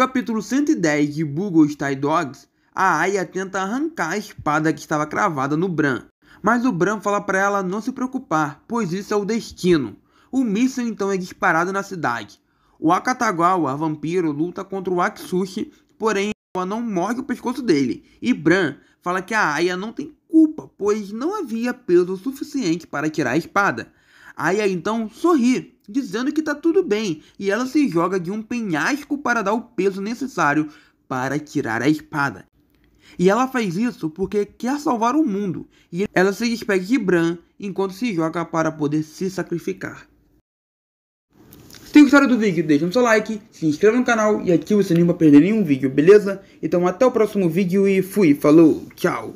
Capítulo 110 de Boogles Tie Dogs, a Aya tenta arrancar a espada que estava cravada no Bran. Mas o Bran fala para ela não se preocupar, pois isso é o destino. O míssil então é disparado na cidade. O Akatagawa, vampiro, luta contra o Aksushi, porém ela não morde o pescoço dele. E Bran fala que a Aya não tem culpa, pois não havia peso suficiente para tirar a espada. Aya então sorri, dizendo que está tudo bem, e ela se joga de um penhasco para dar o peso necessário para tirar a espada. E ela faz isso porque quer salvar o mundo, e ela se despede de Bran enquanto se joga para poder se sacrificar. Se gostaram do vídeo, deixa o seu like, se inscreva no canal e ative o sininho para perder nenhum vídeo, beleza? Então até o próximo vídeo e fui, falou, tchau!